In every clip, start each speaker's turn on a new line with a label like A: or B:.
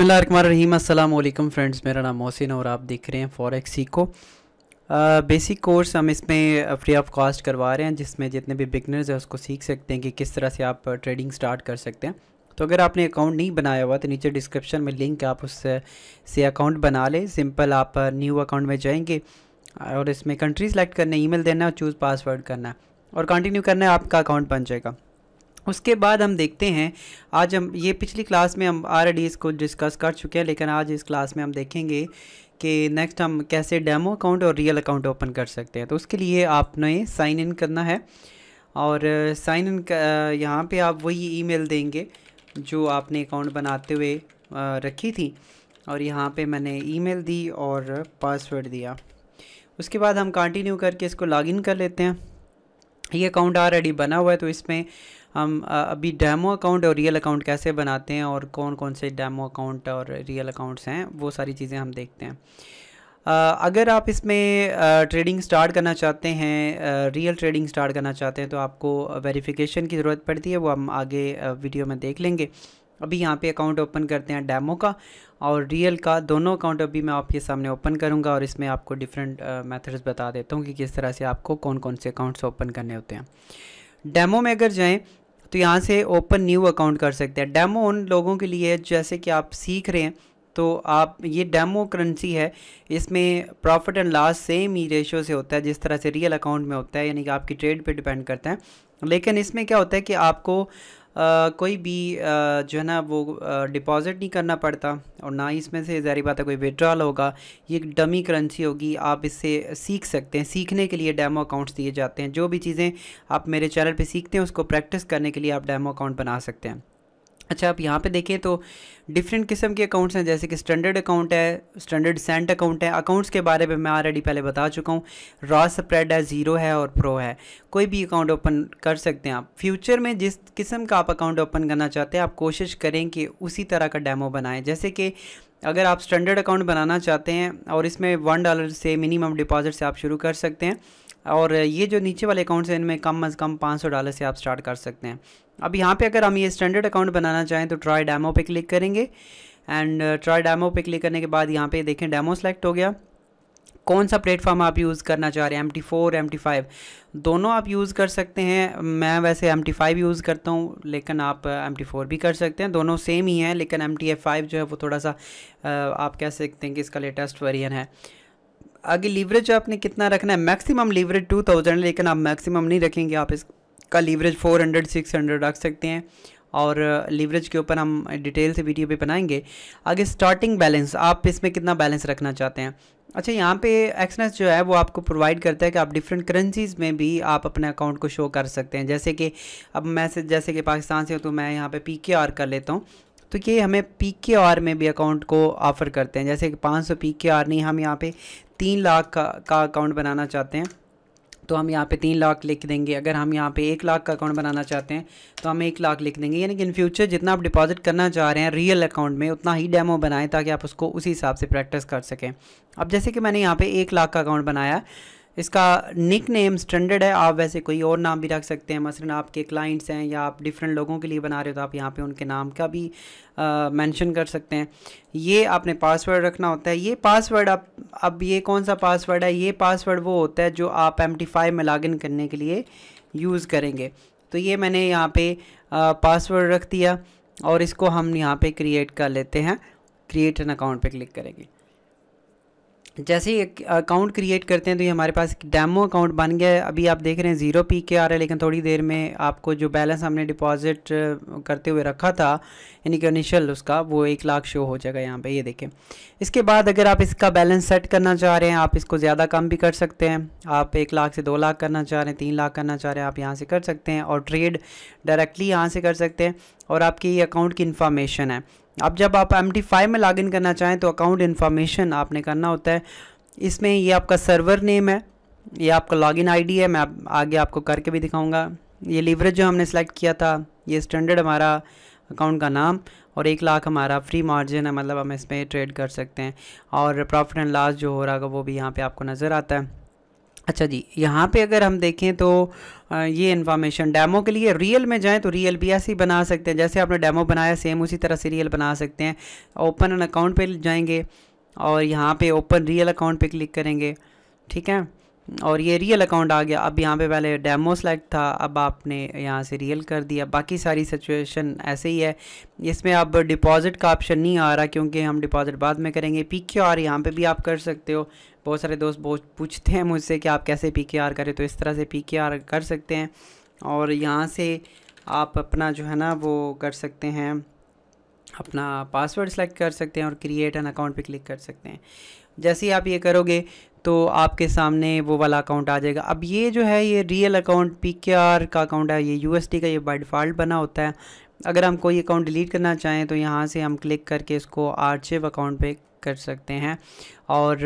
A: बसमिलकुम friends मेरा नाम मोहसिन और आप देख रहे हैं फॉरेक्स सीखो बेसिक कोर्स हम इसमें फ्री ऑफ कॉस्ट करवा रहे हैं जिसमें जितने भी बिगनर्स हैं उसको सीख सकते हैं कि किस तरह से आप ट्रेडिंग स्टार्ट कर सकते हैं तो अगर आपने अकाउंट नहीं बनाया हुआ तो नीचे डिस्क्रिप्शन में लिंक आप उससे से अकाउंट बना लें सिंपल आप न्यू अकाउंट में जाएंगे और इसमें कंट्री सेलेक्ट करना मेल देना और चूज़ पासवर्ड करना है और कंटिन्यू करना है आपका अकाउंट बन जाएगा उसके बाद हम देखते हैं आज हम ये पिछली क्लास में हम आर को डिस्कस कर चुके हैं लेकिन आज इस क्लास में हम देखेंगे कि नेक्स्ट हम कैसे डेमो अकाउंट और रियल अकाउंट ओपन कर सकते हैं तो उसके लिए आपने साइन इन करना है और साइन इन यहाँ पे आप वही ईमेल देंगे जो आपने अकाउंट बनाते हुए रखी थी और यहाँ पे मैंने ईमेल दी और पासवर्ड दिया उसके बाद हम कंटिन्यू करके इसको लॉगिन कर लेते हैं ये अकाउंट ऑलरेडी बना हुआ है तो इसमें हम अभी डैमो अकाउंट और रियल अकाउंट कैसे बनाते हैं और कौन कौन से डैमो अकाउंट और रियल अकाउंट्स हैं वो सारी चीज़ें हम देखते हैं अगर आप इसमें ट्रेडिंग स्टार्ट करना चाहते हैं रियल ट्रेडिंग स्टार्ट करना चाहते हैं तो आपको वेरिफिकेशन की ज़रूरत पड़ती है वो हम आगे वीडियो में देख लेंगे अभी यहाँ पे अकाउंट ओपन करते हैं डेमो का और रियल का दोनों अकाउंट अभी मैं आपके सामने ओपन करूँगा और इसमें आपको डिफरेंट मैथड्स बता देता हूँ कि किस तरह से आपको कौन कौन से अकाउंट्स ओपन करने होते हैं डैमो में अगर जाएँ तो यहाँ से ओपन न्यू अकाउंट कर सकते हैं डेमो उन लोगों के लिए जैसे कि आप सीख रहे हैं तो आप ये डेमो करेंसी है इसमें प्रॉफिट एंड लॉस सेम ही रेशियो से होता है जिस तरह से रियल अकाउंट में होता है यानी कि आपकी ट्रेड पे डिपेंड करता है लेकिन इसमें क्या होता है कि आपको कोई भी जो है ना वो डिपॉज़िट नहीं करना पड़ता और ना ही इसमें से ज़ाहरी बात है कोई विड्रॉल होगा ये एक डमी करेंसी होगी आप इससे सीख सकते हैं सीखने के लिए डेमो अकाउंट्स दिए जाते हैं जो भी चीज़ें आप मेरे चैनल पर सीखते हैं उसको प्रैक्टिस करने के लिए आप डेमो अकाउंट बना सकते हैं अच्छा आप यहाँ पे देखें तो डिफरेंट किस्म के अकाउंट्स हैं जैसे कि स्टैंडर्ड अकाउंट है स्टैंडर्ड सेंट अकाउंट है अकाउंट्स के बारे में मैं ऑलरेडी पहले बता चुका हूँ रॉ स्प्रेड है ज़ीरो है और प्रो है कोई भी अकाउंट ओपन कर सकते हैं आप फ्यूचर में जिस किस्म का आप अकाउंट ओपन करना चाहते हैं आप कोशिश करें कि उसी तरह का डैमो बनाएँ जैसे कि अगर आप स्टैंडर्ड अकाउंट बनाना चाहते हैं और इसमें वन डॉलर से मिनिमम डिपॉजिट से आप शुरू कर सकते हैं और ये जो नीचे वाले अकाउंट्स हैं इनमें कम अज़ कम पाँच सौ डॉलर से आप स्टार्ट कर सकते हैं अब यहाँ पे अगर हम ये स्टैंडर्ड अकाउंट बनाना चाहें तो ट्राई डैमो पे क्लिक करेंगे एंड ट्राई डैमो पे क्लिक करने के बाद यहाँ पे देखें डैमो सेलेक्ट हो गया कौन सा प्लेटफॉर्म आप यूज़ करना चाह रहे हैं M T four M T five दोनों आप यूज़ कर सकते हैं मैं वैसे एम टी फाइव यूज़ करता हूँ लेकिन आप एम टी फोर भी कर सकते हैं दोनों सेम ही हैं लेकिन एम टी एफ फाइव जो है वो थोड़ा सा uh, आप कह सकते हैं कि इसका लेटेस्ट वर्जन है आगे लीवरेज आपने कितना रखना है मैक्सिमम लीवरेज 2000 लेकिन आप मैक्सिमम नहीं रखेंगे आप इसका लीवरेज 400 600 रख सकते हैं और लीवरेज uh, के ऊपर हम डिटेल से वीडियो भी बनाएंगे आगे स्टार्टिंग बैलेंस आप इसमें कितना बैलेंस रखना चाहते हैं अच्छा यहाँ पे एक्सनेस जो है वो आपको प्रोवाइड करता है कि आप डिफरेंट करेंसीज़ में भी आप अपने अकाउंट को शो कर सकते हैं जैसे कि अब मैं से जैसे कि पाकिस्तान से हूँ तो मैं यहाँ पे पी के आर कर लेता हूँ तो ये हमें पी के आर में भी अकाउंट को ऑफ़र करते हैं जैसे कि पाँच सौ पी के आर नहीं हम यहाँ पे तीन लाख का का अकाउंट बनाना चाहते हैं तो हम यहाँ पे तीन लाख लिख देंगे अगर हम यहाँ पे एक लाख का अकाउंट बनाना चाहते हैं तो हम एक लाख लिख देंगे यानी कि इन फ्यूचर जितना आप डिपॉजिट करना चाह रहे हैं रियल अकाउंट में उतना ही डेमो बनाएं ताकि आप उसको उसी हिसाब से प्रैक्टिस कर सकें अब जैसे कि मैंने यहाँ पर एक लाख का अकाउंट बनाया इसका निक नेम स्टैंडर्ड है आप वैसे कोई और नाम भी रख सकते हैं मसलन आपके क्लाइंट्स हैं या आप डिफरेंट लोगों के लिए बना रहे हो तो आप यहाँ पे उनके नाम का भी मेंशन कर सकते हैं ये आपने पासवर्ड रखना होता है ये पासवर्ड आप अब ये कौन सा पासवर्ड है ये पासवर्ड वो होता है जो आप एम में लॉग करने के लिए यूज़ करेंगे तो ये मैंने यहाँ पर पासवर्ड रख दिया और इसको हम यहाँ पर क्रिएट कर लेते हैं क्रिएट एन अकाउंट पर क्लिक करेंगे जैसे ही अकाउंट क्रिएट करते हैं तो ये हमारे पास डेमो अकाउंट बन गया है अभी आप देख रहे हैं ज़ीरो पी के आ रहा है लेकिन थोड़ी देर में आपको जो बैलेंस हमने डिपॉजिट करते हुए रखा था यानी कि इनिशियल उसका वो एक लाख शो हो जाएगा यहाँ पे ये देखें इसके बाद अगर आप इसका बैलेंस सेट करना चाह रहे हैं आप इसको ज़्यादा कम भी कर सकते हैं आप एक लाख से दो लाख करना चाह रहे हैं तीन लाख करना चाह रहे हैं आप यहाँ से कर सकते हैं और ट्रेड डायरेक्टली यहाँ से कर सकते हैं और आपकी अकाउंट की इन्फॉर्मेशन है अब जब आप एम में लॉगिन करना चाहें तो अकाउंट इन्फॉर्मेशन आपने करना होता है इसमें ये आपका सर्वर नेम है ये आपका लॉगिन आईडी है मैं आप, आगे आपको करके भी दिखाऊंगा ये लीवरेज जो हमने सेलेक्ट किया था ये स्टैंडर्ड हमारा अकाउंट का नाम और एक लाख हमारा फ्री मार्जिन है मतलब हम इसमें ट्रेड कर सकते हैं और प्रॉफिट एंड लॉस जो हो रहा है वो भी यहाँ पे आपको नज़र आता है अच्छा जी यहाँ पे अगर हम देखें तो ये इन्फॉर्मेशन डैमो के लिए रियल में जाएं तो रियल भी ऐसे ही बना सकते हैं जैसे आपने डैमो बनाया सेम उसी तरह से रियल बना सकते हैं ओपन एन अकाउंट पे जाएंगे और यहाँ पे ओपन रियल अकाउंट पे क्लिक करेंगे ठीक है और ये रियल अकाउंट आ गया अब यहाँ पे पहले डेमो सेलेक्ट था अब आपने यहाँ से रियल कर दिया बाकी सारी सिचुएशन ऐसे ही है इसमें अब डिपॉजिट का ऑप्शन नहीं आ रहा क्योंकि हम डिपॉजिट बाद में करेंगे पी क्यू आर यहाँ पर भी आप कर सकते हो बहुत सारे दोस्त बहुत पूछते हैं मुझसे कि आप कैसे पी के आर करें तो इस तरह से पी के आर कर सकते हैं और यहाँ से आप अपना जो है ना वो कर सकते हैं अपना पासवर्ड सेलेक्ट कर सकते हैं और क्रिएट एन अकाउंट पे क्लिक कर सकते हैं जैसे ही आप ये करोगे तो आपके सामने वो वाला अकाउंट आ जाएगा अब ये जो है ये real account P K R का अकाउंट है ये टी का ये बाई डिफ़ॉल्ट बना होता है अगर हम कोई अकाउंट डिलीट करना चाहें तो यहाँ से हम क्लिक करके इसको आर्चिव अकाउंट पे कर सकते हैं और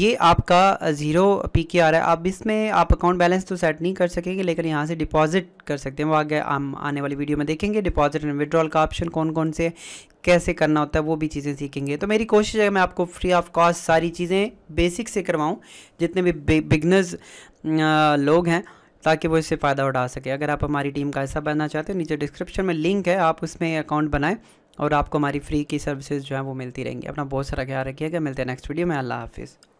A: ये आपका ज़ीरो पी के आ रहा है अब इसमें आप अकाउंट बैलेंस तो सेट नहीं कर सकेंगे लेकिन यहाँ से डिपॉजिट कर सकते हैं वो आगे हम आने वाली वीडियो में देखेंगे डिपॉजिट एंड विड्रॉल का ऑप्शन कौन कौन से कैसे करना होता है वो भी चीज़ें सीखेंगे तो मेरी कोशिश है मैं आपको फ्री ऑफ कॉस्ट सारी चीज़ें बेसिक से करवाऊँ जितने भी बिगनर्स लोग हैं ताकि वो इससे फ़ायदा उठा सके अगर आप हमारी टीम का हिस्सा बनना चाहते हो नीचे डिस्क्रिप्शन में लिंक है आप उसमें अकाउंट बनाएं और आपको हमारी फ्री की सर्विसेज जो है वो मिलती रहेंगी अपना बहुत सारा ख्याल रखिएगा मिलते हैं नेक्स्ट वीडियो में अल्लाह हाफिज़